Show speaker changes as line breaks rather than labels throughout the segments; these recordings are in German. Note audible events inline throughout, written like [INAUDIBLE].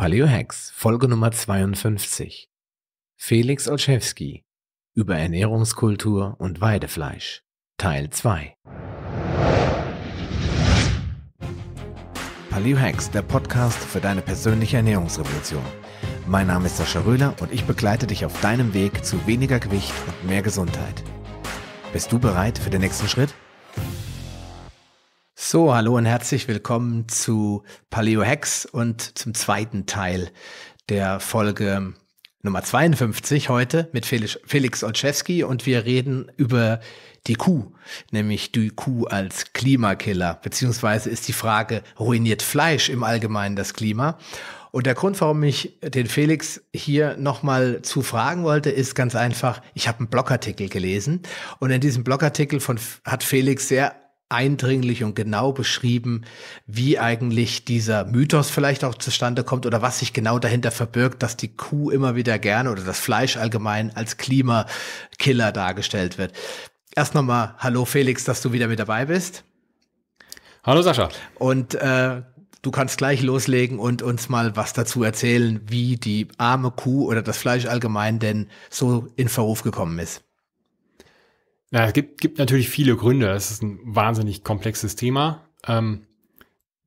Paleo Hacks, Folge Nummer 52. Felix Olszewski über Ernährungskultur und Weidefleisch, Teil 2. Paleo Hacks, der Podcast für deine persönliche Ernährungsrevolution. Mein Name ist Sascha Röhler und ich begleite dich auf deinem Weg zu weniger Gewicht und mehr Gesundheit. Bist du bereit für den nächsten Schritt? So, hallo und herzlich willkommen zu Paleo Hacks und zum zweiten Teil der Folge Nummer 52 heute mit Felix, Felix Olszewski und wir reden über die Kuh, nämlich die Kuh als Klimakiller, beziehungsweise ist die Frage, ruiniert Fleisch im Allgemeinen das Klima? Und der Grund, warum ich den Felix hier nochmal zu fragen wollte, ist ganz einfach, ich habe einen Blogartikel gelesen und in diesem Blogartikel von, hat Felix sehr eindringlich und genau beschrieben, wie eigentlich dieser Mythos vielleicht auch zustande kommt oder was sich genau dahinter verbirgt, dass die Kuh immer wieder gerne oder das Fleisch allgemein als Klimakiller dargestellt wird. Erst nochmal, hallo Felix, dass du wieder mit dabei bist. Hallo Sascha. Und äh, du kannst gleich loslegen und uns mal was dazu erzählen, wie die arme Kuh oder das Fleisch allgemein denn so in Verruf gekommen ist. Ja, es gibt, gibt natürlich viele Gründe. Es ist ein wahnsinnig komplexes
Thema. Ähm,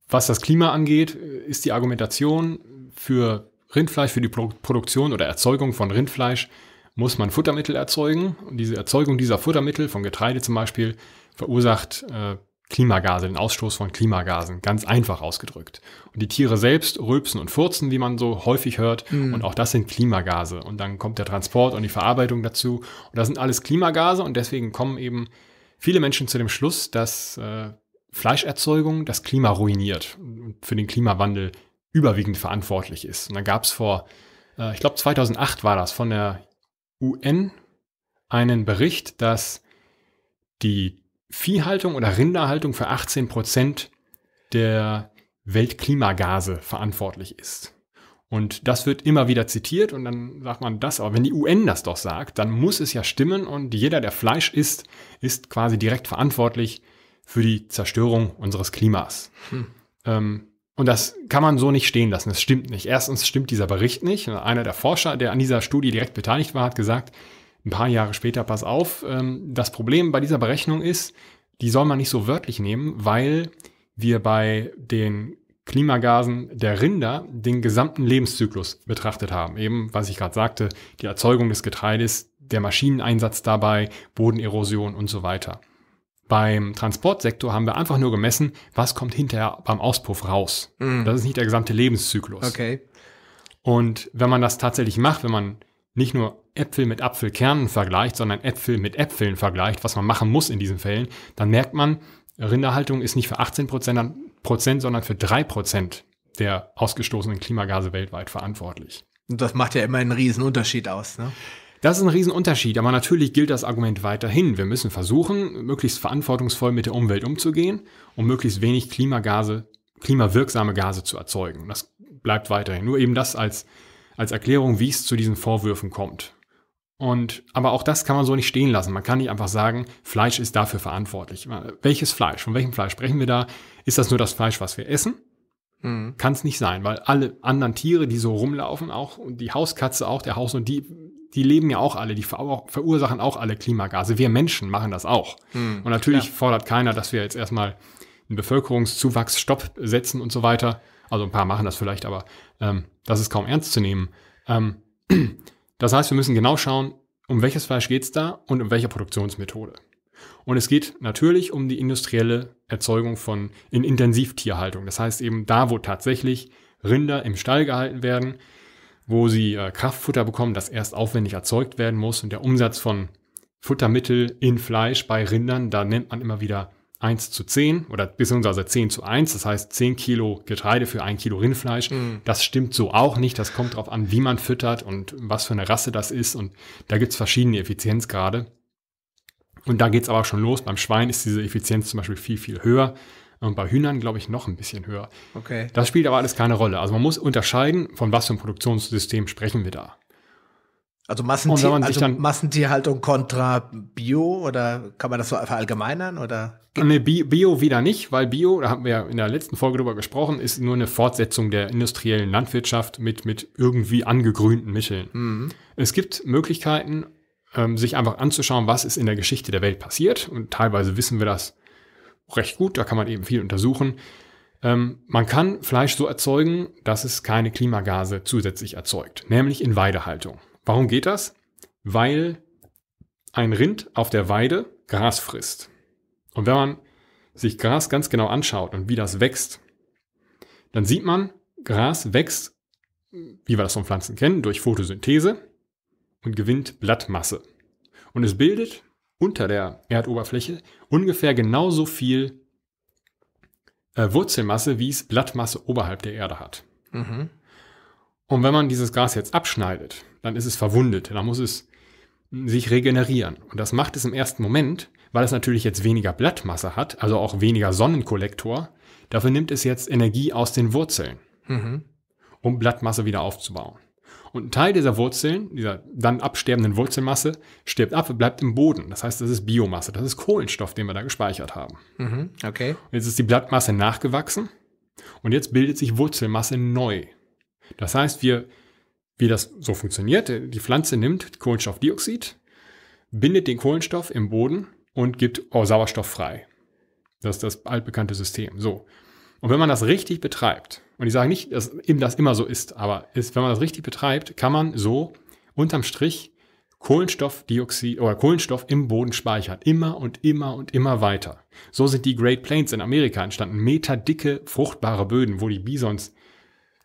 was das Klima angeht, äh, ist die Argumentation für Rindfleisch, für die Pro Produktion oder Erzeugung von Rindfleisch muss man Futtermittel erzeugen. Und diese Erzeugung dieser Futtermittel, von Getreide zum Beispiel, verursacht äh, Klimagase, den Ausstoß von Klimagasen, ganz einfach ausgedrückt. Und die Tiere selbst rülpsen und furzen, wie man so häufig hört, mhm. und auch das sind Klimagase. Und dann kommt der Transport und die Verarbeitung dazu. Und das sind alles Klimagase und deswegen kommen eben viele Menschen zu dem Schluss, dass äh, Fleischerzeugung das Klima ruiniert und für den Klimawandel überwiegend verantwortlich ist. Und dann gab es vor, äh, ich glaube 2008 war das, von der UN einen Bericht, dass die Viehhaltung oder Rinderhaltung für 18 Prozent der Weltklimagase verantwortlich ist. Und das wird immer wieder zitiert und dann sagt man das, aber wenn die UN das doch sagt, dann muss es ja stimmen und jeder, der Fleisch isst, ist quasi direkt verantwortlich für die Zerstörung unseres Klimas. Hm. Ähm, und das kann man so nicht stehen lassen. Das stimmt nicht. Erstens stimmt dieser Bericht nicht. Einer der Forscher, der an dieser Studie direkt beteiligt war, hat gesagt, ein paar Jahre später, pass auf, ähm, das Problem bei dieser Berechnung ist, die soll man nicht so wörtlich nehmen, weil wir bei den Klimagasen der Rinder den gesamten Lebenszyklus betrachtet haben. Eben, was ich gerade sagte, die Erzeugung des Getreides, der Maschineneinsatz dabei, Bodenerosion und so weiter. Beim Transportsektor haben wir einfach nur gemessen, was kommt hinterher beim Auspuff raus. Mm. Das ist nicht der gesamte Lebenszyklus. Okay. Und wenn man das tatsächlich macht, wenn man nicht nur Äpfel mit Apfelkernen vergleicht, sondern Äpfel mit Äpfeln vergleicht, was man machen muss in diesen Fällen, dann merkt man, Rinderhaltung ist nicht für 18 Prozent, sondern für 3 Prozent der ausgestoßenen Klimagase weltweit verantwortlich. Und das macht ja immer einen riesen Unterschied aus, ne? Das ist ein Riesenunterschied, aber natürlich gilt das Argument weiterhin. Wir müssen versuchen, möglichst verantwortungsvoll mit der Umwelt umzugehen und möglichst wenig Klimagase, klimawirksame Gase zu erzeugen. Das bleibt weiterhin. Nur eben das als als Erklärung, wie es zu diesen Vorwürfen kommt. Und, aber auch das kann man so nicht stehen lassen. Man kann nicht einfach sagen, Fleisch ist dafür verantwortlich. Äh, welches Fleisch? Von welchem Fleisch sprechen wir da? Ist das nur das Fleisch, was wir essen? Mhm. Kann es nicht sein, weil alle anderen Tiere, die so rumlaufen, auch und die Hauskatze auch, der Haus und die, die leben ja auch alle, die ver verursachen auch alle Klimagase. Wir Menschen machen das auch. Mhm, und natürlich klar. fordert keiner, dass wir jetzt erstmal einen Bevölkerungszuwachs stopp setzen und so weiter. Also ein paar machen das vielleicht, aber ähm, das ist kaum ernst zu nehmen. Ähm, [CLEARS THROAT] das heißt, wir müssen genau schauen, um welches Fleisch geht es da und um welche Produktionsmethode. Und es geht natürlich um die industrielle Erzeugung von in Intensivtierhaltung. Das heißt eben da, wo tatsächlich Rinder im Stall gehalten werden, wo sie äh, Kraftfutter bekommen, das erst aufwendig erzeugt werden muss. Und der Umsatz von Futtermittel in Fleisch bei Rindern, da nennt man immer wieder 1 zu 10 oder beziehungsweise 10 zu 1, das heißt 10 Kilo Getreide für 1 Kilo Rindfleisch. Mhm. Das stimmt so auch nicht. Das kommt darauf an, wie man füttert und was für eine Rasse das ist. Und da gibt es verschiedene Effizienzgrade. Und da geht es aber schon los. Beim Schwein ist diese Effizienz zum Beispiel viel, viel höher. Und bei Hühnern, glaube ich, noch ein bisschen höher. Okay. Das spielt aber alles keine Rolle. Also man muss unterscheiden, von was für einem Produktionssystem sprechen wir da. Also, Massentier, also dann,
Massentierhaltung kontra Bio oder kann man das so verallgemeinern oder?
Nee, Bio wieder nicht, weil Bio, da haben wir ja in der letzten Folge drüber gesprochen, ist nur eine Fortsetzung der industriellen Landwirtschaft mit, mit irgendwie angegrünten Mitteln. Mhm. Es gibt Möglichkeiten, ähm, sich einfach anzuschauen, was ist in der Geschichte der Welt passiert und teilweise wissen wir das recht gut, da kann man eben viel untersuchen. Ähm, man kann Fleisch so erzeugen, dass es keine Klimagase zusätzlich erzeugt, nämlich in Weidehaltung. Warum geht das? Weil ein Rind auf der Weide Gras frisst. Und wenn man sich Gras ganz genau anschaut und wie das wächst, dann sieht man, Gras wächst, wie wir das von Pflanzen kennen, durch Photosynthese und gewinnt Blattmasse. Und es bildet unter der Erdoberfläche ungefähr genauso viel äh, Wurzelmasse, wie es Blattmasse oberhalb der Erde hat. Mhm. Und wenn man dieses Gas jetzt abschneidet, dann ist es verwundet, dann muss es sich regenerieren. Und das macht es im ersten Moment, weil es natürlich jetzt weniger Blattmasse hat, also auch weniger Sonnenkollektor, dafür nimmt es jetzt Energie aus den Wurzeln, mhm. um Blattmasse wieder aufzubauen. Und ein Teil dieser Wurzeln, dieser dann absterbenden Wurzelmasse, stirbt ab und bleibt im Boden. Das heißt, das ist Biomasse, das ist Kohlenstoff, den wir da gespeichert haben. Mhm. Okay. jetzt ist die Blattmasse nachgewachsen und jetzt bildet sich Wurzelmasse neu. Das heißt, wir, wie das so funktioniert, äh, die Pflanze nimmt Kohlenstoffdioxid, bindet den Kohlenstoff im Boden und gibt Sauerstoff frei. Das ist das altbekannte System. So. Und wenn man das richtig betreibt, und ich sage nicht, dass eben das immer so ist, aber ist, wenn man das richtig betreibt, kann man so unterm Strich Kohlenstoffdioxid oder Kohlenstoff im Boden speichern. Immer und immer und immer weiter. So sind die Great Plains in Amerika entstanden. Meterdicke, fruchtbare Böden, wo die Bisons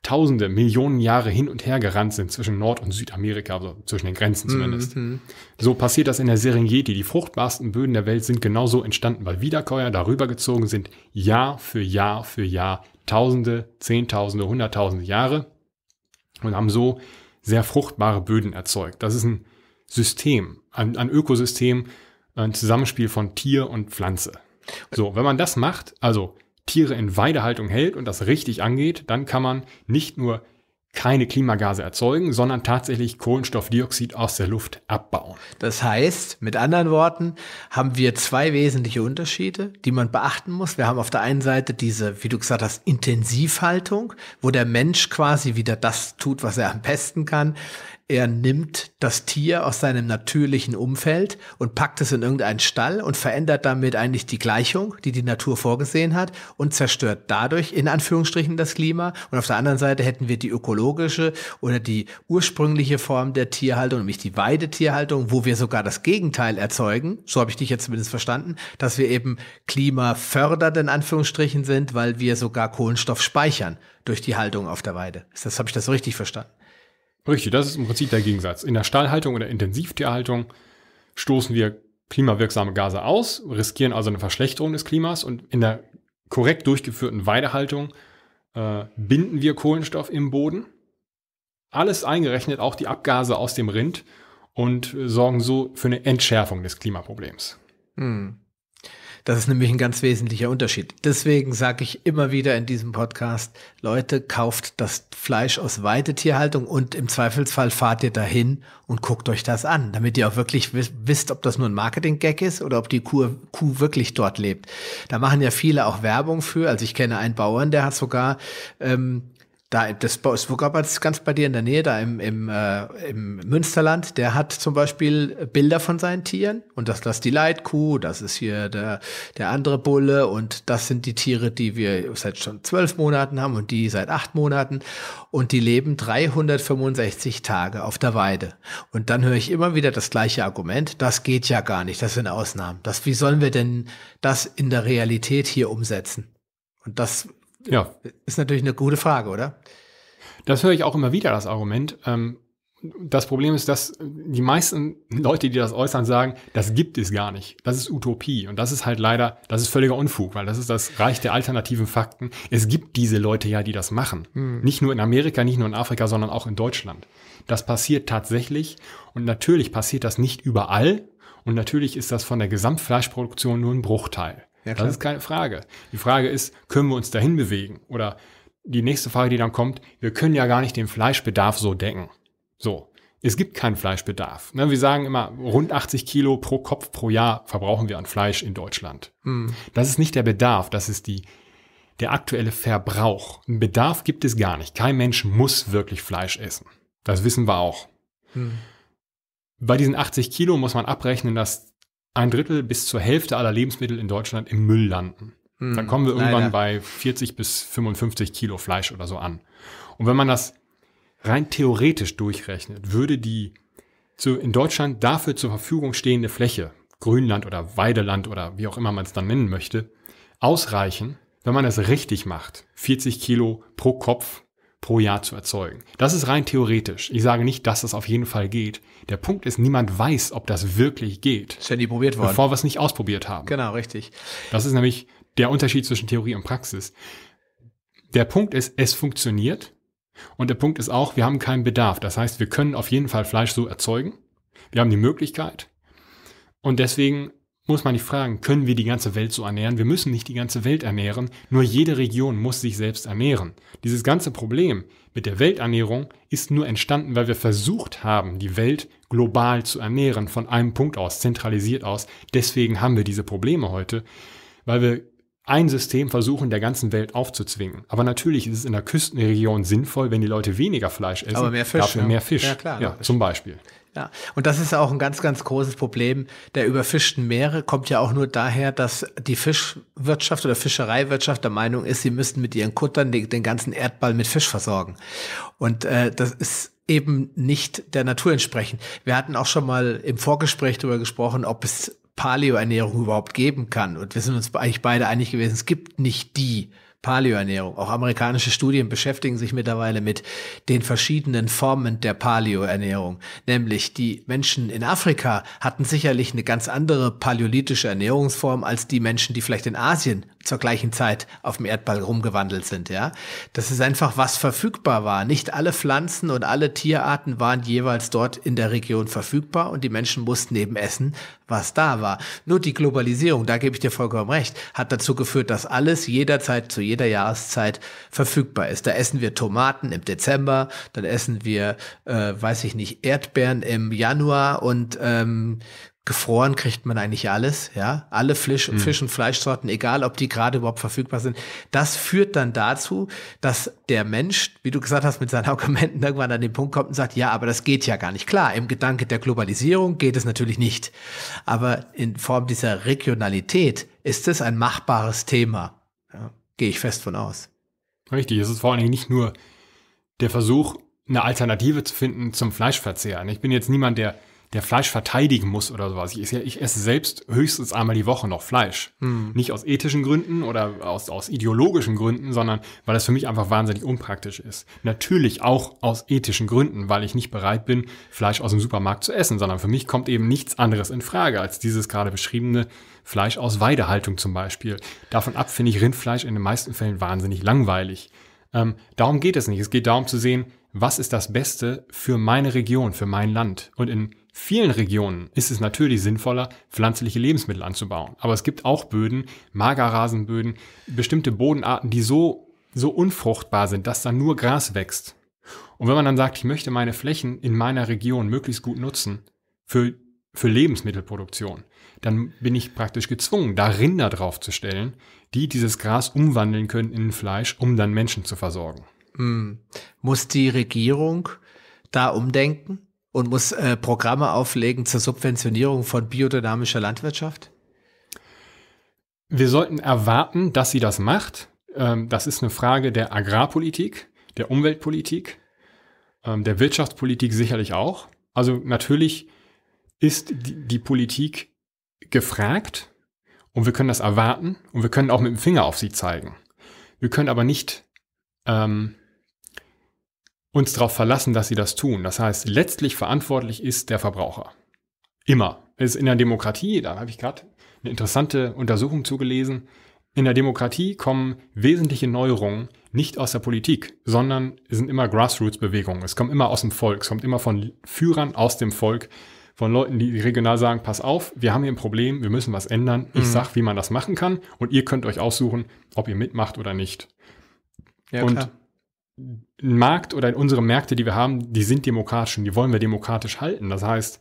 Tausende, Millionen Jahre hin und her gerannt sind zwischen Nord- und Südamerika, also zwischen den Grenzen mhm, zumindest. Mhm. So passiert das in der Serengeti. Die fruchtbarsten Böden der Welt sind genauso entstanden, weil Wiederkäuer darüber gezogen sind, Jahr für Jahr für Jahr, Tausende, Zehntausende, Hunderttausende Jahre und haben so sehr fruchtbare Böden erzeugt. Das ist ein System, ein, ein Ökosystem, ein Zusammenspiel von Tier und Pflanze. So, wenn man das macht, also Tiere in Weidehaltung hält und das richtig angeht, dann kann man nicht nur keine
Klimagase erzeugen, sondern tatsächlich Kohlenstoffdioxid aus der Luft abbauen. Das heißt, mit anderen Worten, haben wir zwei wesentliche Unterschiede, die man beachten muss. Wir haben auf der einen Seite diese, wie du gesagt hast, Intensivhaltung, wo der Mensch quasi wieder das tut, was er am besten kann. Er nimmt das Tier aus seinem natürlichen Umfeld und packt es in irgendeinen Stall und verändert damit eigentlich die Gleichung, die die Natur vorgesehen hat und zerstört dadurch in Anführungsstrichen das Klima. Und auf der anderen Seite hätten wir die ökologische oder die ursprüngliche Form der Tierhaltung, nämlich die Weidetierhaltung, wo wir sogar das Gegenteil erzeugen. So habe ich dich jetzt zumindest verstanden, dass wir eben klimafördernd in Anführungsstrichen sind, weil wir sogar Kohlenstoff speichern durch die Haltung auf der Weide. Ist das, habe ich das so richtig verstanden? Richtig, das ist im Prinzip der Gegensatz. In der Stallhaltung oder Intensivtierhaltung
stoßen wir klimawirksame Gase aus, riskieren also eine Verschlechterung des Klimas und in der korrekt durchgeführten Weidehaltung äh, binden wir Kohlenstoff im Boden. Alles eingerechnet, auch die Abgase aus dem Rind und äh, sorgen so für eine
Entschärfung des Klimaproblems. Hm. Das ist nämlich ein ganz wesentlicher Unterschied. Deswegen sage ich immer wieder in diesem Podcast, Leute, kauft das Fleisch aus Weidetierhaltung und im Zweifelsfall fahrt ihr dahin und guckt euch das an, damit ihr auch wirklich wisst, ob das nur ein Marketing-Gag ist oder ob die Kuh, Kuh wirklich dort lebt. Da machen ja viele auch Werbung für. Also ich kenne einen Bauern, der hat sogar ähm, da, das Swugabert ist ganz bei dir in der Nähe, da im, im, äh, im Münsterland, der hat zum Beispiel Bilder von seinen Tieren und das, das ist die Leitkuh, das ist hier der, der andere Bulle und das sind die Tiere, die wir seit schon zwölf Monaten haben und die seit acht Monaten und die leben 365 Tage auf der Weide. Und dann höre ich immer wieder das gleiche Argument, das geht ja gar nicht, das sind Ausnahmen. Das, wie sollen wir denn das in der Realität hier umsetzen? Und das ja. Ist natürlich eine gute Frage, oder? Das höre ich auch immer
wieder, das Argument. Ähm, das Problem ist, dass die meisten Leute, die das äußern, sagen, das gibt es gar nicht. Das ist Utopie. Und das ist halt leider, das ist völliger Unfug, weil das ist das Reich der alternativen Fakten. Es gibt diese Leute ja, die das machen. Mhm. Nicht nur in Amerika, nicht nur in Afrika, sondern auch in Deutschland. Das passiert tatsächlich. Und natürlich passiert das nicht überall. Und natürlich ist das von der Gesamtfleischproduktion nur ein Bruchteil. Ja, das ist keine Frage. Die Frage ist, können wir uns dahin bewegen? Oder die nächste Frage, die dann kommt, wir können ja gar nicht den Fleischbedarf so decken. So. Es gibt keinen Fleischbedarf. Ne, wir sagen immer, rund 80 Kilo pro Kopf pro Jahr verbrauchen wir an Fleisch in Deutschland. Mhm. Das ist nicht der Bedarf, das ist die, der aktuelle Verbrauch. Einen Bedarf gibt es gar nicht. Kein Mensch muss wirklich Fleisch essen. Das wissen wir auch. Mhm. Bei diesen 80 Kilo muss man abrechnen, dass ein Drittel bis zur Hälfte aller Lebensmittel in Deutschland im Müll landen. Hm, Dann kommen wir irgendwann leider. bei 40 bis 55 Kilo Fleisch oder so an. Und wenn man das rein theoretisch durchrechnet, würde die zu, in Deutschland dafür zur Verfügung stehende Fläche, Grünland oder Weideland oder wie auch immer man es dann nennen möchte, ausreichen, wenn man es richtig macht, 40 Kilo pro Kopf pro Jahr zu erzeugen. Das ist rein theoretisch. Ich sage nicht, dass das auf jeden Fall geht. Der Punkt ist, niemand weiß, ob das wirklich geht. Das ist ja probiert worden. Bevor wir es nicht ausprobiert haben. Genau, richtig. Das ist nämlich der Unterschied zwischen Theorie und Praxis. Der Punkt ist, es funktioniert. Und der Punkt ist auch, wir haben keinen Bedarf. Das heißt, wir können auf jeden Fall Fleisch so erzeugen. Wir haben die Möglichkeit. Und deswegen muss man nicht fragen, können wir die ganze Welt so ernähren? Wir müssen nicht die ganze Welt ernähren, nur jede Region muss sich selbst ernähren. Dieses ganze Problem mit der Welternährung ist nur entstanden, weil wir versucht haben, die Welt global zu ernähren, von einem Punkt aus, zentralisiert aus. Deswegen haben wir diese Probleme heute, weil wir ein System versuchen, der ganzen Welt aufzuzwingen. Aber natürlich ist es in der Küstenregion sinnvoll, wenn die Leute weniger Fleisch essen, Aber mehr Fisch, dafür ja. Ne? mehr Fisch. Ja, klar, ja, zum Beispiel.
Ja, und das ist auch ein ganz, ganz großes Problem der überfischten Meere. Kommt ja auch nur daher, dass die Fischwirtschaft oder Fischereiwirtschaft der Meinung ist, sie müssten mit ihren Kuttern den, den ganzen Erdball mit Fisch versorgen. Und äh, das ist eben nicht der Natur entsprechend. Wir hatten auch schon mal im Vorgespräch darüber gesprochen, ob es Paleoernährung überhaupt geben kann. Und wir sind uns eigentlich beide einig gewesen, es gibt nicht die Paleoernährung. Auch amerikanische Studien beschäftigen sich mittlerweile mit den verschiedenen Formen der Paleoernährung. Nämlich die Menschen in Afrika hatten sicherlich eine ganz andere paläolithische Ernährungsform als die Menschen, die vielleicht in Asien zur gleichen Zeit auf dem Erdball rumgewandelt sind, ja. Das ist einfach, was verfügbar war. Nicht alle Pflanzen und alle Tierarten waren jeweils dort in der Region verfügbar und die Menschen mussten eben essen, was da war. Nur die Globalisierung, da gebe ich dir vollkommen recht, hat dazu geführt, dass alles jederzeit zu jeder Jahreszeit verfügbar ist. Da essen wir Tomaten im Dezember, dann essen wir, äh, weiß ich nicht, Erdbeeren im Januar und ähm, gefroren kriegt man eigentlich alles, ja. Alle Fisch, mhm. Fisch und Fleischsorten, egal ob die gerade überhaupt verfügbar sind. Das führt dann dazu, dass der Mensch, wie du gesagt hast, mit seinen [LAUGHS] Argumenten irgendwann an den Punkt kommt und sagt, ja, aber das geht ja gar nicht. Klar, im Gedanke der Globalisierung geht es natürlich nicht. Aber in Form dieser Regionalität ist es ein machbares Thema. Gehe ich fest von aus. Richtig, es ist vor allen Dingen nicht nur der Versuch, eine
Alternative zu finden zum Fleischverzehr. Ich bin jetzt niemand, der der Fleisch verteidigen muss oder sowas. Ich, ich esse selbst höchstens einmal die Woche noch Fleisch. Hm. Nicht aus ethischen Gründen oder aus, aus ideologischen Gründen, sondern weil es für mich einfach wahnsinnig unpraktisch ist. Natürlich auch aus ethischen Gründen, weil ich nicht bereit bin, Fleisch aus dem Supermarkt zu essen, sondern für mich kommt eben nichts anderes in Frage als dieses gerade beschriebene Fleisch aus Weidehaltung zum Beispiel. Davon ab finde ich Rindfleisch in den meisten Fällen wahnsinnig langweilig. Ähm, darum geht es nicht. Es geht darum zu sehen, was ist das Beste für meine Region, für mein Land. Und in vielen Regionen ist es natürlich sinnvoller, pflanzliche Lebensmittel anzubauen. Aber es gibt auch Böden, Magerrasenböden, bestimmte Bodenarten, die so, so unfruchtbar sind, dass da nur Gras wächst. Und wenn man dann sagt, ich möchte meine Flächen in meiner Region möglichst gut nutzen für, für Lebensmittelproduktion, dann bin ich praktisch gezwungen, da Rinder draufzustellen, die dieses Gras
umwandeln können in Fleisch, um dann Menschen zu versorgen. Hm. Muss die Regierung da umdenken? und muss äh, Programme auflegen zur Subventionierung von biodynamischer Landwirtschaft? Wir sollten erwarten, dass sie das
macht. Ähm, das ist eine Frage der Agrarpolitik, der Umweltpolitik, ähm, der Wirtschaftspolitik sicherlich auch. Also natürlich ist die, die Politik gefragt und wir können das erwarten und wir können auch mit dem Finger auf sie zeigen. Wir können aber nicht ähm, uns darauf verlassen, dass sie das tun. Das heißt, letztlich verantwortlich ist der Verbraucher. Immer. Es ist in der Demokratie, da habe ich gerade eine interessante Untersuchung zugelesen, in der Demokratie kommen wesentliche Neuerungen nicht aus der Politik, sondern es sind immer Grassroots-Bewegungen. Es kommt immer aus dem Volk, es kommt immer von Führern aus dem Volk, von Leuten, die regional sagen, pass auf, wir haben hier ein Problem, wir müssen was ändern, ich mhm. sag, wie man das machen kann und ihr könnt euch aussuchen, ob ihr mitmacht oder nicht. Ja, und klar ein Markt oder unsere Märkte, die wir haben, die sind demokratisch und die wollen wir demokratisch halten. Das heißt,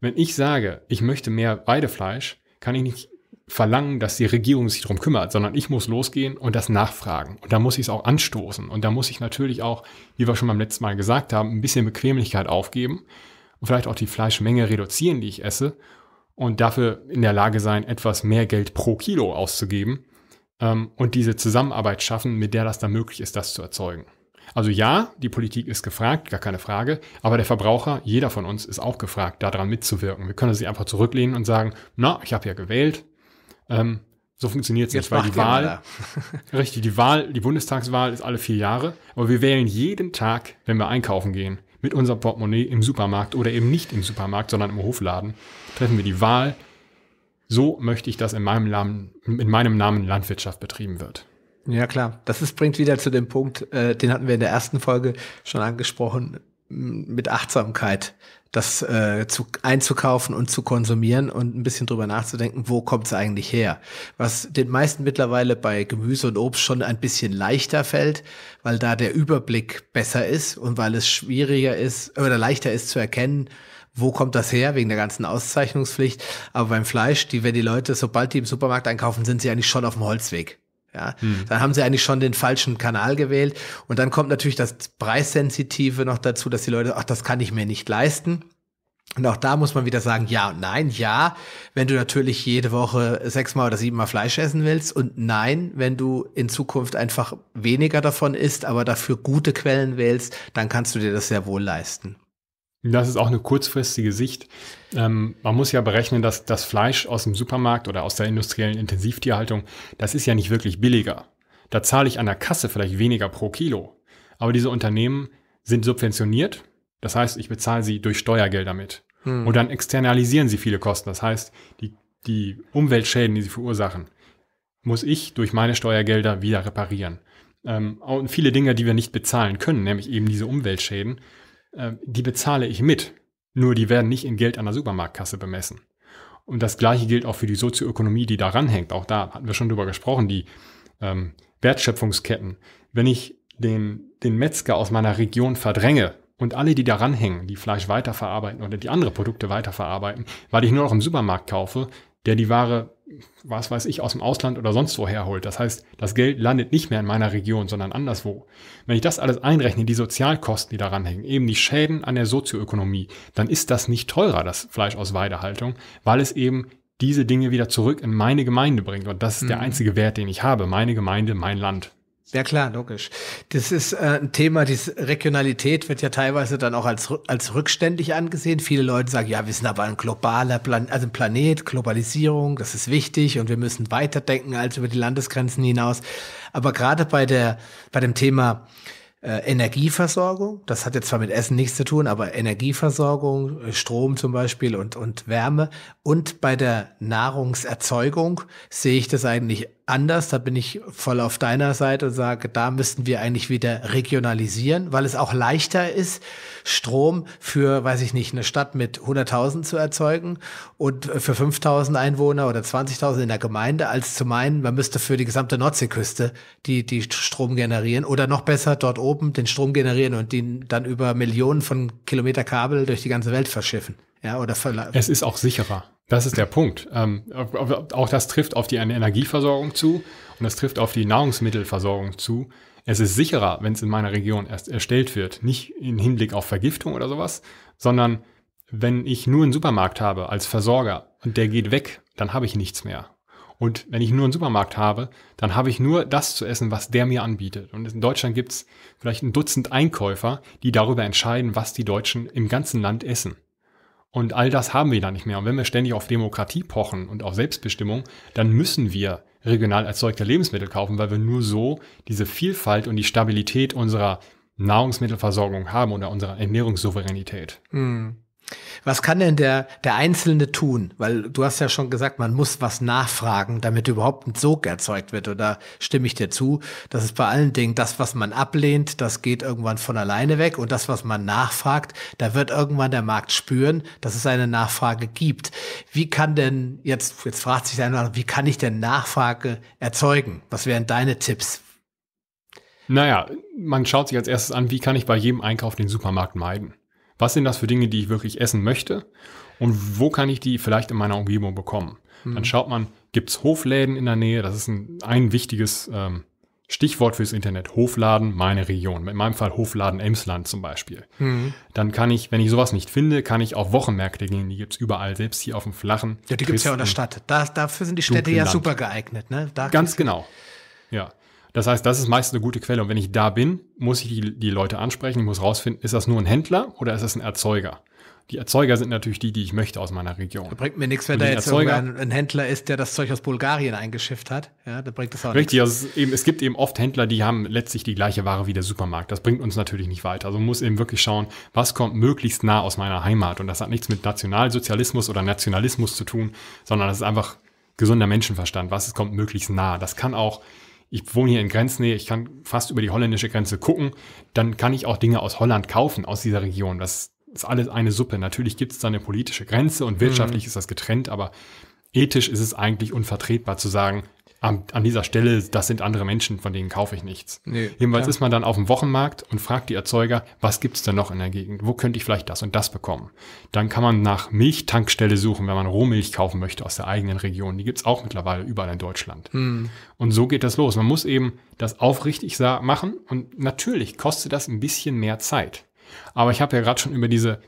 wenn ich sage, ich möchte mehr Weidefleisch, kann ich nicht verlangen, dass die Regierung sich darum kümmert, sondern ich muss losgehen und das nachfragen. Und da muss ich es auch anstoßen. Und da muss ich natürlich auch, wie wir schon beim letzten Mal gesagt haben, ein bisschen Bequemlichkeit aufgeben und vielleicht auch die Fleischmenge reduzieren, die ich esse und dafür in der Lage sein, etwas mehr Geld pro Kilo auszugeben ähm, und diese Zusammenarbeit schaffen, mit der das dann möglich ist, das zu erzeugen. Also ja, die Politik ist gefragt, gar keine Frage, aber der Verbraucher, jeder von uns ist auch gefragt, daran mitzuwirken. Wir können sich einfach zurücklehnen und sagen, na, ich habe ja gewählt. Ähm, so funktioniert es nicht, weil die Wahl, [LAUGHS] richtig, die Wahl, die Bundestagswahl ist alle vier Jahre, aber wir wählen jeden Tag, wenn wir einkaufen gehen, mit unserem Portemonnaie im Supermarkt oder eben nicht im Supermarkt, sondern im Hofladen, treffen wir die Wahl. So möchte ich, dass in meinem Namen, in meinem Namen Landwirtschaft betrieben wird.
Ja, klar. Das ist, bringt wieder zu dem Punkt, äh, den hatten wir in der ersten Folge schon angesprochen, mit Achtsamkeit, das äh, zu, einzukaufen und zu konsumieren und ein bisschen drüber nachzudenken, wo kommt es eigentlich her? Was den meisten mittlerweile bei Gemüse und Obst schon ein bisschen leichter fällt, weil da der Überblick besser ist und weil es schwieriger ist oder leichter ist zu erkennen, wo kommt das her, wegen der ganzen Auszeichnungspflicht. Aber beim Fleisch, die, wenn die Leute, sobald die im Supermarkt einkaufen, sind sie eigentlich schon auf dem Holzweg. Ja, hm. dann haben sie eigentlich schon den falschen Kanal gewählt. Und dann kommt natürlich das Preissensitive noch dazu, dass die Leute, ach, das kann ich mir nicht leisten. Und auch da muss man wieder sagen, ja und nein. Ja, wenn du natürlich jede Woche sechsmal oder siebenmal Fleisch essen willst. Und nein, wenn du in Zukunft einfach weniger davon isst, aber dafür gute Quellen wählst, dann kannst du dir das sehr wohl leisten. Das ist auch eine kurzfristige Sicht. Ähm, man muss ja berechnen, dass
das Fleisch aus dem Supermarkt oder aus der industriellen Intensivtierhaltung, das ist ja nicht wirklich billiger. Da zahle ich an der Kasse vielleicht weniger pro Kilo. Aber diese Unternehmen sind subventioniert. Das heißt, ich bezahle sie durch Steuergelder mit. Hm. Und dann externalisieren sie viele Kosten. Das heißt, die, die Umweltschäden, die sie verursachen, muss ich durch meine Steuergelder wieder reparieren. Ähm, und viele Dinge, die wir nicht bezahlen können, nämlich eben diese Umweltschäden, ähm, die bezahle ich mit. Nur die werden nicht in Geld an der Supermarktkasse bemessen. Und das Gleiche gilt auch für die Sozioökonomie, die daran hängt. Auch da hatten wir schon drüber gesprochen, die ähm, Wertschöpfungsketten. Wenn ich den, den Metzger aus meiner Region verdränge und alle, die daran hängen, die Fleisch weiterverarbeiten oder die andere Produkte weiterverarbeiten, weil ich nur noch im Supermarkt kaufe, der die Ware was weiß ich, aus dem Ausland oder sonst wo herholt. Das heißt, das Geld landet nicht mehr in meiner Region, sondern anderswo. Wenn ich das alles einrechne, die Sozialkosten, die daran hängen, eben die Schäden an der Sozioökonomie, dann ist das nicht teurer, das Fleisch aus Weidehaltung, weil es eben diese Dinge wieder zurück in meine Gemeinde bringt. Und das ist mhm. der einzige Wert, den ich habe. Meine Gemeinde, mein
Land. Ja klar, logisch. Das ist äh, ein Thema, die Regionalität wird ja teilweise dann auch als, als rückständig angesehen. Viele Leute sagen, ja, wir sind aber ein globaler Plan also ein Planet, Globalisierung, das ist wichtig und wir müssen weiterdenken als über die Landesgrenzen hinaus. Aber gerade bei, der, bei dem Thema äh, Energieversorgung, das hat jetzt zwar mit Essen nichts zu tun, aber Energieversorgung, äh, Strom zum Beispiel und, und Wärme und bei der Nahrungserzeugung sehe ich das eigentlich anders. Da bin ich voll auf deiner Seite und sage, da müssten wir eigentlich wieder regionalisieren, weil es auch leichter ist, Strom für, weiß ich nicht, eine Stadt mit 100.000 zu erzeugen und äh, für 5.000 Einwohner oder 20.000 in der Gemeinde, als zu meinen, man müsste für die gesamte Nordseeküste die, die Strom generieren oder noch besser dort oben den Strom generieren und den dann über Millionen von Kilometer Kabel durch die ganze Welt verschiffen. Ja, oder es ist auch sicherer. Das ist der
Punkt. Ähm, auch das trifft auf die Energieversorgung zu und das trifft auf die Nahrungsmittelversorgung zu. Es ist sicherer, wenn es in meiner Region erst erstellt wird. Nicht im Hinblick auf Vergiftung oder sowas, sondern wenn ich nur einen Supermarkt habe als Versorger und der geht weg, dann habe ich nichts mehr. Und wenn ich nur einen Supermarkt habe, dann habe ich nur das zu essen, was der mir anbietet. Und in Deutschland gibt es vielleicht ein Dutzend Einkäufer, die darüber entscheiden, was die Deutschen im ganzen Land essen. Und all das haben wir da nicht mehr. Und wenn wir ständig auf Demokratie pochen und auf Selbstbestimmung, dann müssen wir regional erzeugte Lebensmittel kaufen, weil wir nur so diese Vielfalt und die Stabilität unserer Nahrungsmittelversorgung haben oder unserer
Ernährungssouveränität. Mhm. Was kann denn der, der Einzelne tun? Weil du hast ja schon gesagt, man muss was nachfragen, damit überhaupt ein Sog erzeugt wird. Oder stimme ich dir zu? Das ist bei allen Dingen das, was man ablehnt, das geht irgendwann von alleine weg. Und das, was man nachfragt, da wird irgendwann der Markt spüren, dass es eine Nachfrage gibt. Wie kann denn, jetzt, jetzt fragt sich einer, wie kann ich denn Nachfrage erzeugen? Was wären deine Tipps?
Naja, man schaut sich als erstes an, wie kann ich bei jedem Einkauf den Supermarkt meiden? was sind das für Dinge, die ich wirklich essen möchte und wo kann ich die vielleicht in meiner Umgebung bekommen. Mhm. Dann schaut man, gibt es Hofläden in der Nähe? Das ist ein, ein wichtiges ähm, Stichwort fürs Internet, Hofladen, meine Region. In meinem Fall Hofladen Emsland zum Beispiel. Mhm. Dann kann ich, wenn ich sowas nicht finde, kann ich auf Wochenmärkte gehen. Die gibt es überall, selbst hier auf dem flachen. Ja, die gibt es ja in der Stadt.
Da, dafür sind die Städte ja super geeignet. Ne? Da
Ganz genau. Ja. Das heißt, das ist meist eine gute Quelle. Und wenn ich da bin, muss ich die, die Leute ansprechen. Ich muss rausfinden, ist das nur ein Händler oder ist das ein Erzeuger? Die Erzeuger sind natürlich die, die ich möchte aus meiner Region. Da bringt mir nichts, wenn da jetzt Erzeuger,
ein, Händler ist, der das Zeug aus Bulgarien eingeschifft hat. Ja, da bringt das auch Richtig, nichts.
also es, es, gibt eben oft Händler, die haben letztlich die gleiche Ware wie der Supermarkt. Das bringt uns natürlich nicht weiter. Also man muss eben wirklich schauen, was kommt möglichst nah aus meiner Heimat. Und das hat nichts mit Nationalsozialismus oder Nationalismus zu tun, sondern das ist einfach gesunder Menschenverstand. Was kommt möglichst nah? Das kann auch ich wohne hier in Grenznähe, ich kann fast über die holländische Grenze gucken, dann kann ich auch Dinge aus Holland kaufen, aus dieser Region. Das ist alles eine Suppe. Natürlich gibt es da eine politische Grenze und wirtschaftlich mhm. ist das getrennt, aber ethisch ist es eigentlich unvertretbar zu sagen, an, an, dieser Stelle, das sind andere Menschen, von denen kaufe ich nichts. Nee, Jedenfalls ja. ist man dann auf dem Wochenmarkt und fragt die Erzeuger, was gibt es denn noch in der Gegend? Wo könnte ich vielleicht das und das bekommen? Dann kann man nach Milchtankstelle suchen, wenn man Rohmilch kaufen möchte aus der eigenen Region. Die gibt es auch mittlerweile überall in Deutschland. Mhm. Und so geht das los. Man muss eben das aufrichtig machen und natürlich kostet das ein bisschen mehr Zeit. Aber ich habe ja gerade schon über diese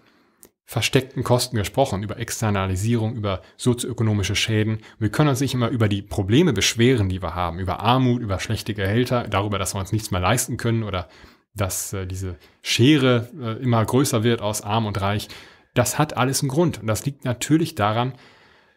versteckten Kosten gesprochen, über Externalisierung, über sozioökonomische Schäden. Wir können uns nicht immer über die Probleme beschweren, die wir haben, über Armut, über schlechte Gehälter, darüber, dass wir uns nichts mehr leisten können oder dass äh, diese Schere äh, immer größer wird aus arm und reich. Das hat alles einen Grund. Und das liegt natürlich daran,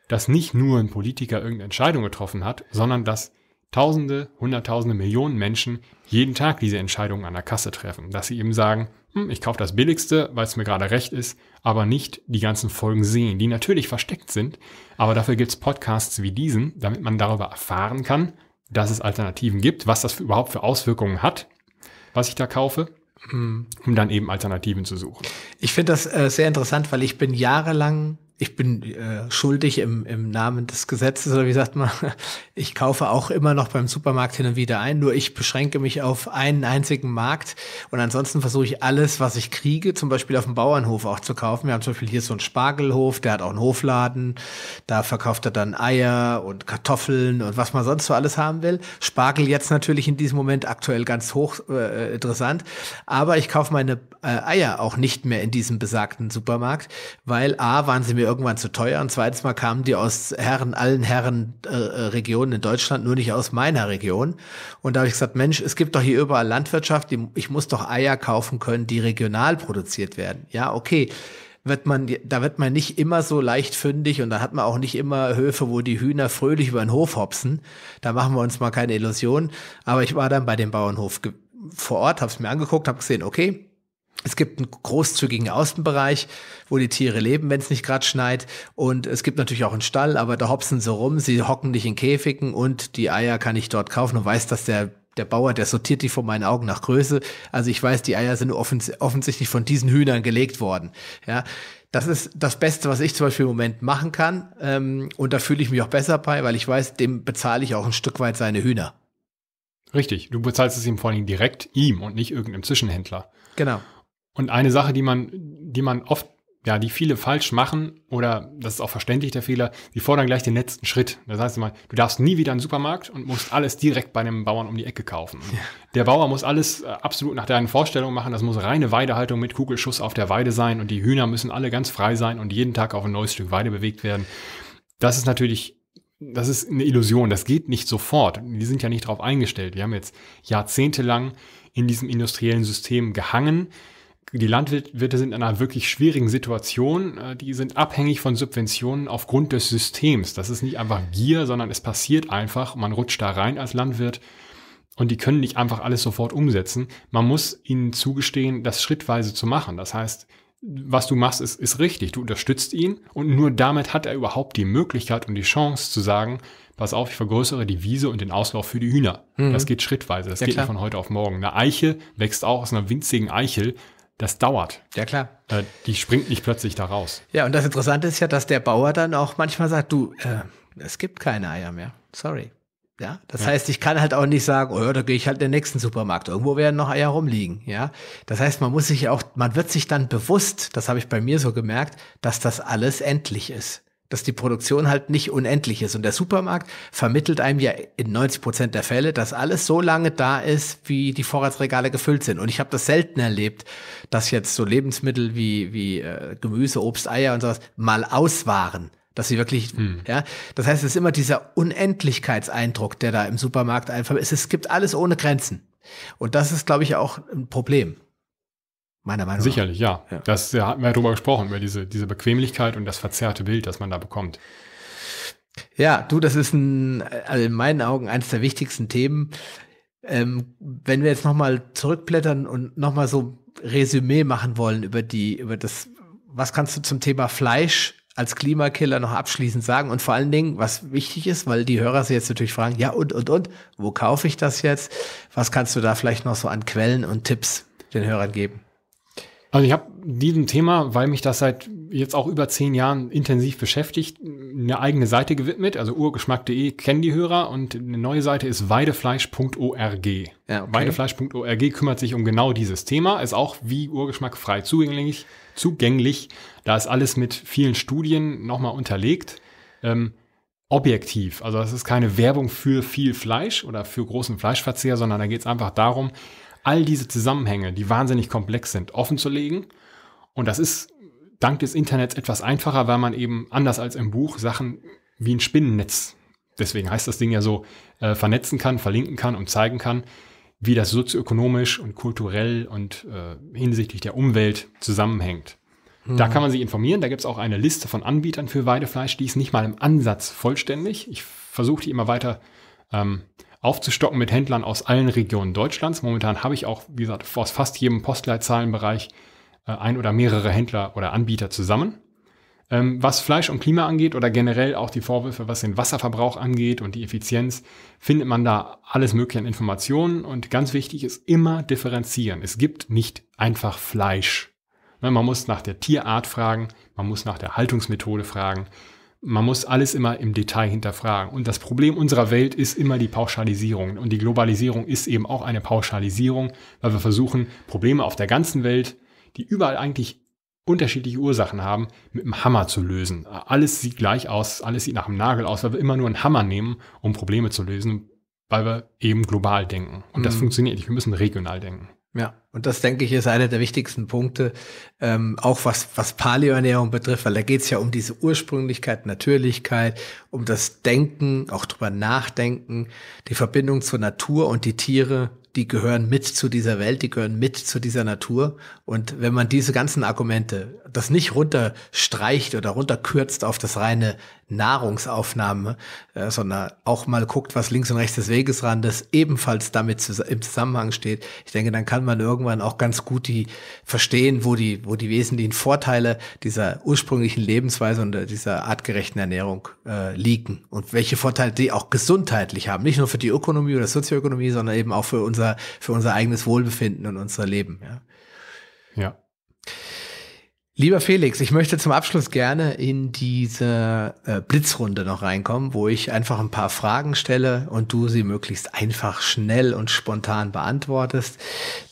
dass nicht nur ein Politiker irgendeine Entscheidung getroffen hat, sondern dass Tausende, Hunderttausende, Millionen Menschen jeden Tag diese Entscheidungen an der Kasse treffen. Dass sie eben sagen, hm, ich kaufe das Billigste, weil es mir gerade recht ist, aber nicht die ganzen Folgen sehen, die natürlich versteckt sind. Aber dafür gibt es Podcasts wie diesen, damit man darüber erfahren kann, dass es Alternativen gibt, was das für, überhaupt für Auswirkungen hat, was ich da kaufe, hm. um dann eben Alternativen zu suchen.
Ich finde das äh, sehr interessant, weil ich bin jahrelang ich bin äh, schuldig im, im Namen des Gesetzes oder wie sagt man, [LAUGHS] ich kaufe auch immer noch beim Supermarkt hin und wieder ein, nur ich beschränke mich auf einen einzigen Markt und ansonsten versuche ich alles, was ich kriege, zum Beispiel auf dem Bauernhof auch zu kaufen. Wir haben zum Beispiel hier so einen Spargelhof, der hat auch einen Hofladen, da verkauft er dann Eier und Kartoffeln und was man sonst so alles haben will. Spargel jetzt natürlich in diesem Moment aktuell ganz hoch äh, äh interessant, aber ich kaufe meine äh, Eier auch nicht mehr in diesem besagten Supermarkt, weil A, waren sie mir mir irgendwann zu teuer und zweites mal kamen die aus Herren, allen Herren äh, äh, Regionen in Deutschland, nur nicht aus meiner Region. Und da habe ich gesagt, Mensch, es gibt doch hier überall Landwirtschaft, die, ich muss doch Eier kaufen können, die regional produziert werden. Ja, okay wird man, da wird man nicht immer so leicht fündig und da hat man auch nicht immer Höfe, wo die Hühner fröhlich über den Hof hopsen. Da machen wir uns mal keine Illusionen. Aber ich war dann bei dem Bauernhof vor Ort, habe es mir angeguckt, habe gesehen, okay, es gibt einen großzügigen Außenbereich, wo die Tiere leben, wenn es nicht gerade schneit. Und es gibt natürlich auch einen Stall, aber da hopsen sie rum, sie hocken nicht in Käfigen und die Eier kann ich dort kaufen und weiß, dass der der Bauer, der sortiert die vor meinen Augen nach Größe. Also ich weiß, die Eier sind offens offensichtlich von diesen Hühnern gelegt worden. Ja, das ist das Beste, was ich zum Beispiel im Moment machen kann. Ähm, und da fühle ich mich auch besser bei, weil ich weiß, dem bezahle ich auch ein Stück weit seine Hühner. Richtig,
du bezahlst es ihm vor allen Dingen direkt ihm und nicht irgendeinem Zwischenhändler.
Genau. Und eine Sache, die man,
die man oft, ja, die viele falsch machen, oder das ist auch verständlich der Fehler, die fordern gleich den letzten Schritt. Das heißt immer, du darfst nie wieder in den Supermarkt und musst alles direkt bei einem Bauern um die Ecke kaufen. Ja. Der Bauer muss alles äh, absolut nach deinen Vorstellungen machen. Das muss reine Weidehaltung mit Kugelschuss auf der Weide sein und die Hühner müssen alle ganz frei sein und jeden Tag auf ein neues Stück Weide bewegt werden. Das ist natürlich das ist eine Illusion, das geht nicht sofort. Die sind ja nicht darauf eingestellt. Die haben jetzt jahrzehntelang in diesem industriellen System gehangen die Landwirte sind in einer wirklich schwierigen Situation. Äh, die sind abhängig von Subventionen aufgrund des Systems. Das ist nicht einfach Gier, sondern es passiert einfach. Man rutscht da rein als Landwirt und die können nicht einfach alles sofort umsetzen. Man muss ihnen zugestehen, das schrittweise zu machen. Das heißt, was du machst, ist, ist richtig. Du unterstützt ihn und nur damit hat er überhaupt die Möglichkeit und die Chance zu sagen, pass auf, ich vergrößere die Wiese und den Auslauf für die Hühner. Mhm. Das geht schrittweise, das ja, geht nicht von heute auf morgen. Eine Eiche wächst auch aus einer winzigen Eichel das dauert. Ja, klar. Äh, die springt nicht plötzlich da raus.
Ja, und das Interessante ist ja, dass der Bauer dann auch manchmal sagt, du, äh, es gibt keine Eier mehr. Sorry. Ja, das ja. heißt, ich kann halt auch nicht sagen, oh ja, da gehe ich halt in den nächsten Supermarkt. Irgendwo werden noch Eier rumliegen. Ja, das heißt, man muss sich auch, man wird sich dann bewusst, das habe ich bei mir so gemerkt, dass das alles endlich ist dass die Produktion halt nicht unendlich ist. Und der Supermarkt vermittelt einem ja in 90 Prozent der Fälle, dass alles so lange da ist, wie die Vorratsregale gefüllt sind. Und ich habe das selten erlebt, dass jetzt so Lebensmittel wie, wie äh, Gemüse, Obst, Eier und sowas mal aus waren dass sie wirklich, hm. ja, das heißt, es ist immer dieser Unendlichkeitseindruck, der da im Supermarkt einfach ist. Es gibt alles ohne Grenzen. Und das ist, glaube ich, auch ein Problem. Meiner Meinung
Sicherlich, nach. Sicherlich, ja. ja. Das ja, hatten wir ja drüber gesprochen, über diese, diese Bequemlichkeit und das verzerrte Bild, das man da bekommt.
Ja, du, das ist ein, also in meinen Augen eines der wichtigsten Themen. Ähm, wenn wir jetzt nochmal zurückblättern und nochmal so Resümee machen wollen über die, über das, was kannst du zum Thema Fleisch als Klimakiller noch abschließend sagen und vor allen Dingen, was wichtig ist, weil die Hörer sich jetzt natürlich fragen, ja und, und, und, wo kaufe ich das jetzt? Was kannst du da vielleicht noch so an Quellen und Tipps den Hörern geben? Also ich habe
diesem Thema, weil mich das seit jetzt auch über zehn Jahren intensiv beschäftigt, eine eigene Seite gewidmet. Also urgeschmack.de kennen die Hörer und eine neue Seite ist weidefleisch.org. Ja, okay. Weidefleisch.org kümmert sich um genau dieses Thema, ist auch wie Urgeschmack frei zugänglich. zugänglich. Da ist alles mit vielen Studien nochmal unterlegt. Ähm, objektiv. Also das ist keine Werbung für viel Fleisch oder für großen Fleischverzehr, sondern da geht es einfach darum, all diese Zusammenhänge, die wahnsinnig komplex sind, offen zu legen. Und das ist dank des Internets etwas einfacher, weil man eben anders als im Buch Sachen wie ein Spinnennetz, deswegen heißt das Ding ja so, äh, vernetzen kann, verlinken kann und zeigen kann, wie das sozioökonomisch und kulturell und äh, hinsichtlich der Umwelt zusammenhängt. Hm. Da kann man sich informieren. Da gibt es auch eine Liste von Anbietern für Weidefleisch. Die ist nicht mal im Ansatz vollständig. Ich versuche die immer weiter ähm, aufzustocken mit Händlern aus allen Regionen Deutschlands. Momentan habe ich auch, wie gesagt, aus fast jedem Postleitzahlenbereich äh, ein oder mehrere Händler oder Anbieter zusammen. Ähm, was Fleisch und Klima angeht oder generell auch die Vorwürfe, was den Wasserverbrauch angeht und die Effizienz, findet man da alles Mögliche an Informationen. Und ganz wichtig ist immer differenzieren. Es gibt nicht einfach Fleisch. Ne, man muss nach der Tierart fragen, man muss nach der Haltungsmethode fragen, man muss alles immer im Detail hinterfragen. Und das Problem unserer Welt ist immer die Pauschalisierung. Und die Globalisierung ist eben auch eine Pauschalisierung, weil wir versuchen, Probleme auf der ganzen Welt, die überall eigentlich unterschiedliche Ursachen haben, mit einem Hammer zu lösen. Alles sieht gleich aus, alles sieht nach einem Nagel aus, weil wir immer nur einen Hammer nehmen, um Probleme zu lösen, weil wir eben global denken. Und das mhm. funktioniert nicht. Wir müssen regional denken.
Ja, und das denke ich ist einer der wichtigsten Punkte, ähm, auch was, was Paleoernährung betrifft, weil da geht's ja um diese Ursprünglichkeit, Natürlichkeit, um das Denken, auch drüber nachdenken, die Verbindung zur Natur und die Tiere, die gehören mit zu dieser Welt, die gehören mit zu dieser Natur. Und wenn man diese ganzen Argumente, das nicht runterstreicht oder runterkürzt auf das reine Nahrungsaufnahme, äh, sondern auch mal guckt, was links und rechts des Wegesrandes ebenfalls damit zus im Zusammenhang steht. Ich denke, dann kann man irgendwann auch ganz gut die verstehen, wo die, wo die wesentlichen Vorteile dieser ursprünglichen Lebensweise und äh, dieser artgerechten Ernährung äh, liegen und welche Vorteile die auch gesundheitlich haben. Nicht nur für die Ökonomie oder Sozioökonomie, sondern eben auch für unser, für unser eigenes Wohlbefinden und unser Leben. Ja. ja. Lieber Felix, ich möchte zum Abschluss gerne in diese äh, Blitzrunde noch reinkommen, wo ich einfach ein paar Fragen stelle und du sie möglichst einfach, schnell und spontan beantwortest.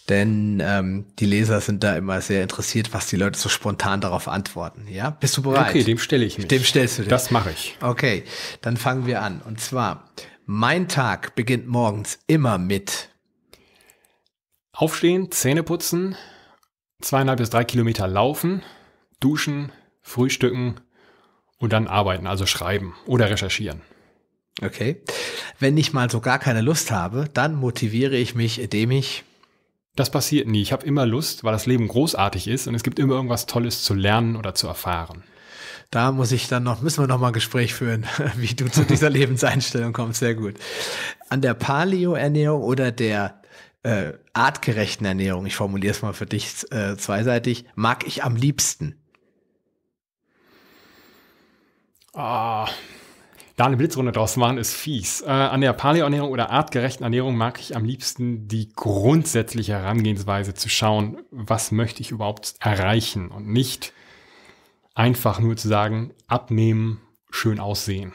Denn ähm, die Leser sind da immer sehr interessiert, was die Leute so spontan darauf antworten. Ja, bist du bereit? Okay, dem stelle ich mich. Dem stellst du dich. Das mache ich. Okay, dann fangen wir an. Und zwar, mein Tag beginnt morgens immer mit Aufstehen, Zähne putzen, zweieinhalb bis drei Kilometer
laufen, duschen, frühstücken und dann arbeiten, also schreiben oder recherchieren. Okay. Wenn ich mal so gar keine Lust habe, dann motiviere ich mich, indem ich. Das passiert nie. Ich habe immer Lust, weil das Leben großartig ist und es gibt immer irgendwas
Tolles zu lernen oder zu erfahren. Da muss ich dann noch, müssen wir noch mal ein Gespräch führen, [LAUGHS] wie du zu dieser [LAUGHS] Lebenseinstellung kommst. Sehr gut. An der Paleo-Ernährung oder der äh, artgerechten Ernährung, ich formuliere es mal für dich äh, zweiseitig, mag ich am liebsten?
Ah, oh, da eine Blitzrunde draus machen ist fies. Äh, an der Paleo-Ernährung oder artgerechten Ernährung mag ich am liebsten die grundsätzliche Herangehensweise zu schauen, was möchte ich überhaupt erreichen und nicht einfach nur zu sagen, abnehmen, schön aussehen.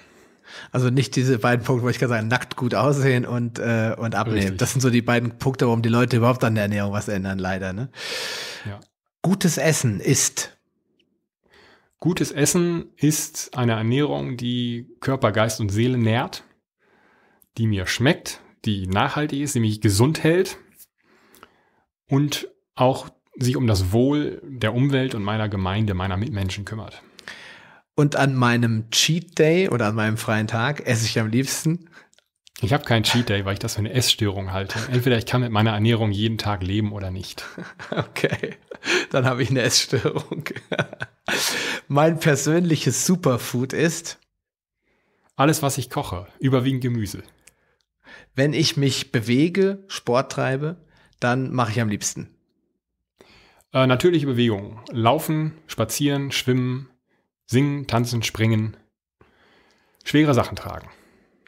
Also nicht diese beiden Punkte, wo ich gerade sagen, nackt gut aussehen und, äh, und abnehmen. Richtig. Das sind so die beiden Punkte, warum die Leute überhaupt an der Ernährung was ändern, leider. Ne? Ja. Gutes Essen ist. Gutes Essen ist eine Ernährung, die
Körper, Geist und Seele nährt, die mir schmeckt, die nachhaltig ist, die mich gesund hält und auch sich um das Wohl der Umwelt und meiner Gemeinde, meiner Mitmenschen kümmert. Und an meinem Cheat Day oder an meinem freien Tag esse ich am liebsten. Ich habe keinen Cheat Day, weil ich das für eine Essstörung halte. Entweder ich kann mit meiner Ernährung jeden Tag leben oder nicht. [LAUGHS] Okay, dann habe ich eine Essstörung.
[LAUGHS] mein persönliches Superfood ist. Alles, was ich koche, überwiegend Gemüse. Wenn ich mich bewege, Sport treibe, dann mache ich am liebsten?
Äh, natürliche Bewegungen. Laufen, spazieren, schwimmen, Singen, tanzen, springen,
schwere Sachen tragen.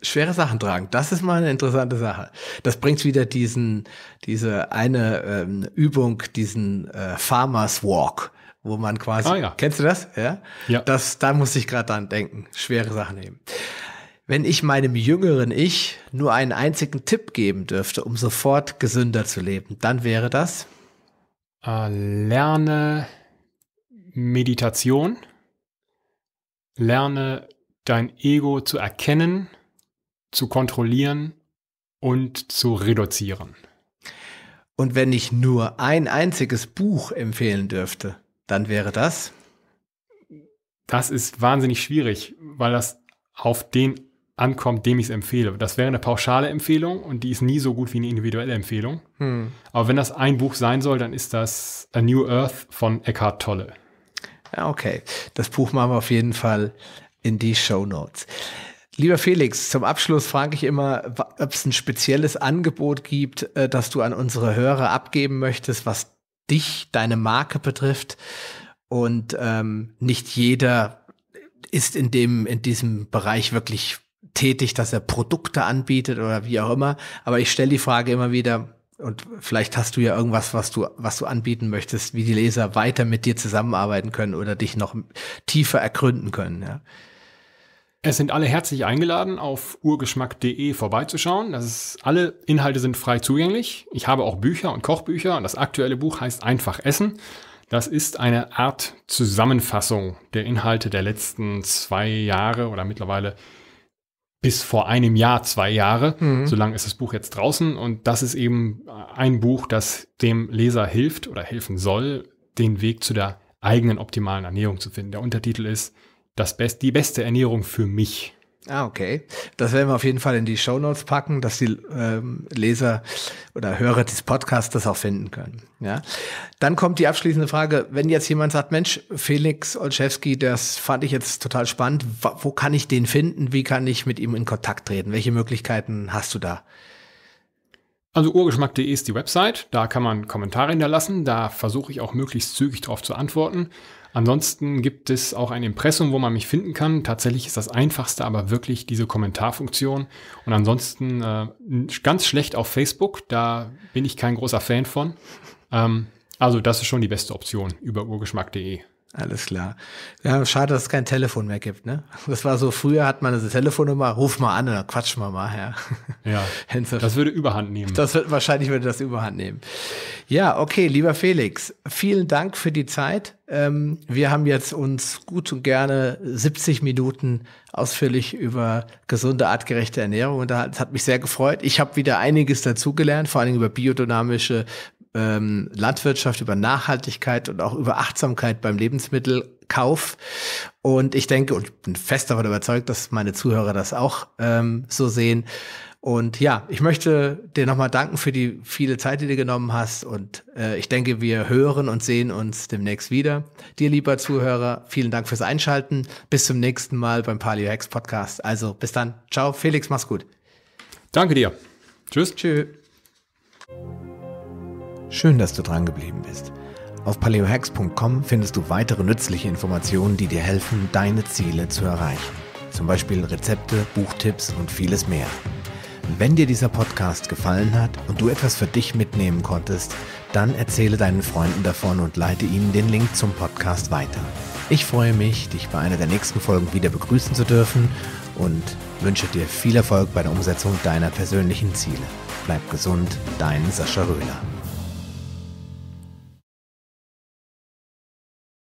Schwere Sachen tragen, das ist mal eine interessante Sache. Das bringt wieder diesen, diese eine ähm, Übung, diesen äh, Farmers Walk, wo man quasi, ah, ja. kennst du das? Ja. ja. Das, da muss ich gerade dran denken. Schwere Sachen nehmen. Wenn ich meinem jüngeren Ich nur einen einzigen Tipp geben dürfte, um sofort gesünder zu leben, dann wäre das? Äh, lerne
Meditation Lerne dein Ego zu erkennen, zu kontrollieren und zu reduzieren.
Und wenn ich nur ein einziges Buch empfehlen dürfte, dann wäre das? Das ist wahnsinnig schwierig, weil das auf
den ankommt, dem ich es empfehle. Das wäre eine pauschale Empfehlung und die ist nie so gut wie eine individuelle Empfehlung. Hm. Aber wenn das ein Buch sein soll, dann ist das A New Earth von Eckhart Tolle.
Ja, okay. Das Buch machen wir auf jeden Fall in die Show Notes. Lieber Felix, zum Abschluss frage ich immer, ob es ein spezielles Angebot gibt, äh, das du an unsere Hörer abgeben möchtest, was dich, deine Marke betrifft. Und ähm, nicht jeder ist in, dem, in diesem Bereich wirklich tätig, dass er Produkte anbietet oder wie auch immer. Aber ich stelle die Frage immer wieder, und vielleicht hast du ja irgendwas, was du, was du anbieten möchtest, wie die Leser weiter mit dir zusammenarbeiten können oder dich noch tiefer ergründen können. Ja. Es sind alle
herzlich eingeladen, auf urgeschmack.de vorbeizuschauen. Das ist, alle Inhalte sind frei zugänglich. Ich habe auch Bücher und Kochbücher und das aktuelle Buch heißt Einfach Essen. Das ist eine Art Zusammenfassung der Inhalte der letzten zwei Jahre oder mittlerweile bis vor einem Jahr, zwei Jahre. Mhm. So lange ist das Buch jetzt draußen und das ist eben äh, ein Buch, das dem Leser hilft oder helfen soll, den Weg zu der eigenen optimalen Ernährung zu finden. Der Untertitel ist das Best, die beste Ernährung für mich.
Ah, okay. Das werden wir auf jeden Fall in die Show Notes packen, dass die ähm, Leser oder Hörer des Podcasts das auch finden können. Ja. Dann kommt die abschließende Frage, wenn jetzt jemand sagt, Mensch, Felix Olszewski, das fand ich jetzt total spannend, wo kann ich den finden? Wie kann ich mit ihm in Kontakt treten? Welche Möglichkeiten hast du da? Also urgeschmack.de
ist die Website, da kann man Kommentare hinterlassen, da versuche ich auch möglichst zügig darauf zu antworten. Ansonsten gibt es auch ein Impressum, wo man mich finden kann. Tatsächlich ist das einfachste aber wirklich diese Kommentarfunktion. Und ansonsten äh, ganz schlecht auf Facebook. Da bin ich kein großer Fan von. Ähm, also das ist schon die beste Option über urgeschmack.de.
Alles klar. Ja, schade, dass es kein Telefon mehr gibt, ne? Das war so, früher hat man eine Telefonnummer, ruf mal an oder quatschen wir mal, ja. Ja. [LAUGHS] das würde überhand nehmen. Das wird, wahrscheinlich würde das überhand nehmen. Ja, okay, lieber Felix, vielen Dank für die Zeit. Ähm, wir haben jetzt uns gut und gerne 70 Minuten ausführlich über gesunde, artgerechte Ernährung unterhalten. Es hat mich sehr gefreut. Ich habe wieder einiges dazugelernt, vor allem über biodynamische ähm, Landwirtschaft, über Nachhaltigkeit und auch über Achtsamkeit beim Lebensmittelkauf. Und ich denke und bin fest davon überzeugt, dass meine Zuhörer das auch ähm, so sehen. Und ja, ich möchte dir nochmal danken für die viele Zeit, die du genommen hast. Und äh, ich denke, wir hören und sehen uns demnächst wieder. Dir, lieber Zuhörer, vielen Dank fürs Einschalten. Bis zum nächsten Mal beim Paleo Hex Podcast. Also bis dann. Ciao, Felix, mach's gut. Danke dir. Tschüss. Tschüss. Schön, dass du dran geblieben bist. Auf paleohex.com findest du weitere nützliche Informationen, die dir helfen, deine Ziele zu erreichen. Zum Beispiel Rezepte, Buchtipps und vieles mehr. Wenn dir dieser Podcast gefallen hat und du etwas für dich mitnehmen konntest, dann erzähle deinen Freunden davon und leite ihnen den Link zum Podcast weiter. Ich freue mich, dich bei einer der nächsten Folgen wieder begrüßen zu dürfen und wünsche dir viel Erfolg bei der Umsetzung deiner persönlichen Ziele. Bleib gesund, dein Sascha Röhler.